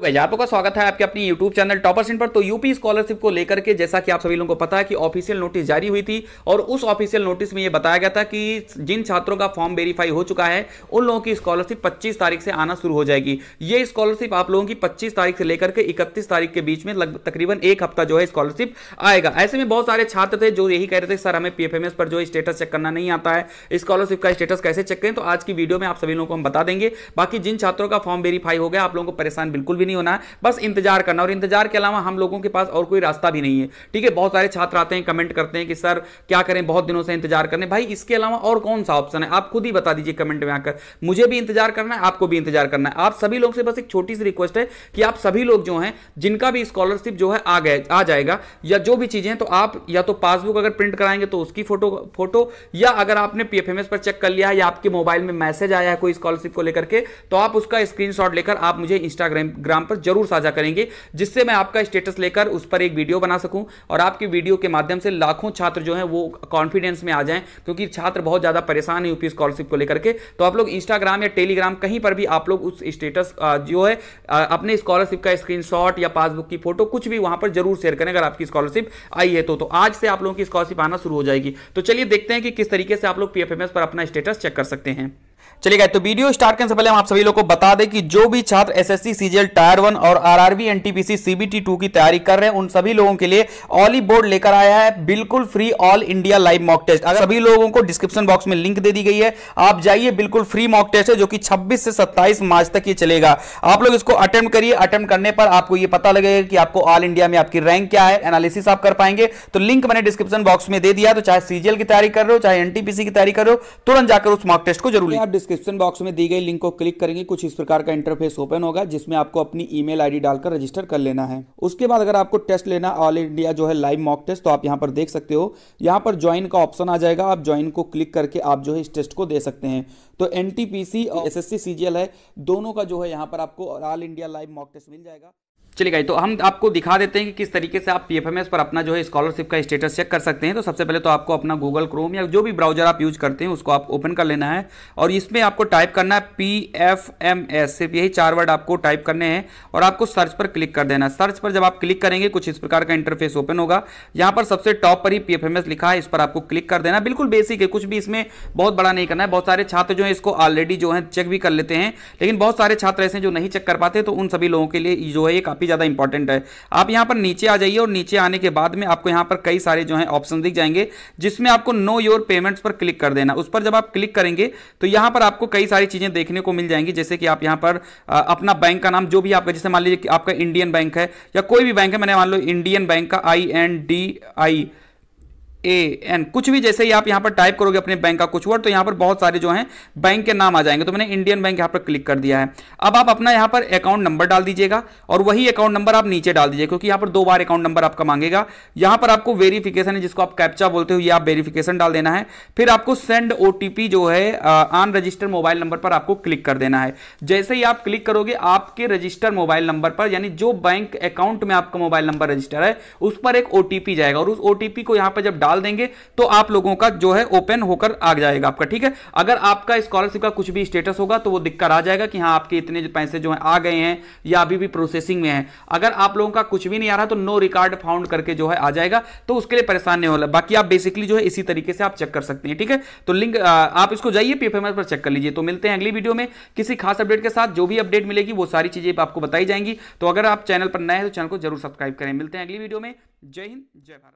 तो आप का स्वागत है आपके अपनी YouTube चैनल टॉपर सेंट पर तो यूपी स्कॉलरशिप को लेकर के जैसा कि आप सभी लोगों को पता है कि ऑफिशियल नोटिस जारी हुई थी और उस ऑफिशियल नोटिस में यह बताया गया था कि जिन छात्रों का फॉर्म वेरीफाई हो चुका है उन लोगों की स्कॉलरशिप 25 तारीख से आना शुरू हो जाएगी ये स्कॉलरशिप आप लोगों की पच्चीस तारीख से लेकर के इकतीस तारीख के बीच में तकरीबन एक हफ्ता जो है स्कॉलरशिप आएगा ऐसे में बहुत सारे छात्र थे जो यही कह रहे थे सर हमें पी पर जो स्टेटस चेक करना नहीं आता है स्कॉलरशिप का स्टेटस कैसे चेक करें तो आज की वीडियो में आप सभी लोगों को हम बता देंगे बाकी जिन छात्रों का फॉर्म वेरीफाई हो गया आप लोगों को परेशान बिल्कुल भी नहीं होना है बस इंतजार करना और इंतजार के अलावा हम लोगों के पास और कोई रास्ता भी नहीं है ठीक है बहुत सारे छात्र आते हैं कमेंट करते हैं कि सर क्या करें बहुत दिनों से इंतजार करने भाई इसके अलावा और कौन सा ऑप्शन है आप खुद ही बता दीजिए कमेंट में आकर मुझे भी इंतजार करना है आपको भी इंतजार करना है आप सभी लोग से बस एक छोटी सी रिक्वेस्ट है कि आप सभी लोग जो हैं जिनका भी स्कॉलरशिप जो है आ गए आ जाएगा या जो भी चीज़ें तो आप या तो पासबुक अगर प्रिंट कराएंगे तो उसकी फोटो फोटो या अगर आपने पीएफएमएस पर चेक कर लिया है या आपके मोबाइल में मैसेज आया है कोई स्कॉलरशिप को लेकर के तो आप उसका स्क्रीनशॉट लेकर आप मुझे इंस्टाग्राम इंस्टाग्राम पर जरूर साझा करेंगे जिससे मैं आपका स्टेटस लेकर उस पर एक वीडियो बना सकूं और आपकी वीडियो के माध्यम से लाखों छात्र जो हैं वो कॉन्फिडेंस में आ जाएं क्योंकि छात्र बहुत ज़्यादा परेशान है यूपी स्कॉलरशिप को लेकर के तो आप लोग इंस्टाग्राम या टेलीग्राम कहीं पर भी आप लोग उस स्टेटस जो है अपने स्कॉलरशिप का स्क्रीन या पासबुक की फोटो कुछ भी वहां पर जरूर शेयर करें अगर आपकी स्कॉलरशिप आई है तो, तो आज से आप लोगों की स्कॉलरशिप आना शुरू हो जाएगी तो चलिए देखते हैं कि किस तरीके से आप लोग पीएफएमएस पर अपना स्टेटस चेक कर सकते हैं चलिए गाइस तो वीडियो स्टार्ट करने से पहले हम आप सभी लोग को बता दें कि जो भी छात्र एसएससी सीजीएल टायर वन और आरआरबी एनटीपीसी सीबीटी टू की तैयारी कर रहे हैं उन सभी लोगों के लिए ऑली बोर्ड लेकर आया है बिल्कुल free all India live mock test अगर सभी लोगों को डिस्क्रिप्शन बॉक्स में लिंक दे दी गई है आप जाइए बिल्कुल फ्री मॉक टेस्ट है जो कि छब्बीस से सत्ताईस मार्च तक ये चलेगा आप लोग इसको अटेम्प करिए अटेम्प करने पर आपको ये पता लगेगा कि आपको ऑल इंडिया में आपकी रैंक क्या है एनालिसिस आप कर पाएंगे तो लिंक मैंने डिस्क्रिप्शन बॉक्स में दे दिया तो चाहे सीजीएल की तैयारी कर रहे हो चाहे एनटीपीसी की तैयारी कर रहे हो तुरंत जाकर उस मॉक टेस्ट को जरूर डिस्क्रिप्शन बॉक्स में दी गई लिंक को क्लिक करेंगे कुछ इस प्रकार का इंटरफेस ओपन होगा जिसमें आपको अपनी ईमेल आईडी डालकर रजिस्टर कर लेना है उसके बाद अगर आपको टेस्ट लेना ऑल इंडिया जो है लाइव मॉक टेस्ट तो आप यहाँ पर देख सकते हो यहाँ पर ज्वाइन का ऑप्शन आ जाएगा आप ज्वाइन को क्लिक करके आप जो है इस टेस्ट को दे सकते हैं तो एन और एस एस है दोनों का जो है यहाँ पर आपको all India live mock test मिल जाएगा चलिए गाई तो हम आपको दिखा देते हैं कि किस तरीके से आप पीएफएमएस पर अपना जो है स्कॉलरशिप का स्टेटस चेक कर सकते हैं तो सबसे पहले तो आपको अपना गूगल क्रोम या जो भी ब्राउजर आप यूज करते हैं उसको आप ओपन कर लेना है और इसमें आपको टाइप करना है पी एफ एम एस सिर्फ यही चार वर्ड आपको टाइप करने हैं और आपको सर्च पर क्लिक कर देना सर्च पर जब आप क्लिक करेंगे कुछ इस प्रकार का इंटरफेस ओपन होगा यहाँ पर सबसे टॉप पर ही पी लिखा है इस पर आपको क्लिक कर देना बिल्कुल बेसिक है कुछ भी इसमें बहुत बड़ा नहीं करना है बहुत सारे छात्र जो है इसको ऑलरेडी जो है चेक भी कर लेते हैं लेकिन बहुत सारे छात्र ऐसे जो नहीं चेक कर पाते तो उन सभी लोगों के लिए जो है एक काफ़ी ज़्यादा इंपॉर्टेंट है आप यहां पर नीचे आ जाइए और नीचे आने के बाद में आपको यहां पर कई सारे जो है ऑप्शन दिख जाएंगे जिसमें आपको नो योर पेमेंट पर क्लिक कर देना उस पर जब आप क्लिक करेंगे तो यहां पर आपको कई सारी चीज़ें देखने को मिल जाएंगी जैसे कि आप यहां पर अपना बैंक का नाम जो भी आपका जैसे मान लीजिए आपका इंडियन बैंक है या कोई भी बैंक है मैंने मान लो इंडियन बैंक का I N D I A N कुछ भी जैसे ही आप यहां पर टाइप करोगे अपने बैंक का कुछ वर्ड तो यहां पर बहुत सारे जो हैं बैंक के नाम आ जाएंगे तो मैंने इंडियन बैंक यहां पर क्लिक कर दिया है अब आप अपना यहां पर अकाउंट नंबर डाल दीजिएगा और वही अकाउंट नंबर आप नीचे डाल दीजिए क्योंकि यहां पर दो बार अकाउंट नंबर आपका मांगेगा यहां पर आपको वेरीफिकेशन है जिसको आप कैप्चा बोलते हो ये आप वेरीफिकेशन डाल देना है फिर आपको सेंड ओ जो है अनरजिस्टर्ड रजिस्टर मोबाइल नंबर पर आपको क्लिक कर देना है जैसे ही आप क्लिक करोगे आपके रजिस्टर मोबाइल नंबर पर यानी जो बैंक अकाउंट में आपका मोबाइल नंबर रजिस्टर है उस पर एक ओ जाएगा और उस ओ को यहां पर जब डाल डाल देंगे तो आप लोगों का जो है ओपन होकर आ जाएगा आपका ठीक है अगर आपका स्कॉलरशिप का कुछ भी स्टेटस होगा तो वो दिक्कत आ जाएगा कि हाँ आपके इतने पैसे जो है आ गए हैं या अभी भी प्रोसेसिंग में है अगर आप लोगों का कुछ भी नहीं आ रहा तो नो रिकॉर्ड फाउंड करके जो है आ जाएगा तो उसके लिए परेशान नहीं होगा बाकी आप बेसिकली जो है इसी तरीके से आप चेक कर सकते हैं ठीक है तो लिंक आप इसको जाइए पीएफएमएस पर चेक कर लीजिए तो मिलते हैं अगली वीडियो में किसी खास अपडेट के साथ जो भी अपडेट मिलेगी वो सारी चीजें आपको बताई जाएंगी तो अगर आप चैनल पर नए हैं तो चैनल को जरूर सब्सक्राइब करें मिलते हैं अगली वीडियो में जय हिंद जय भारत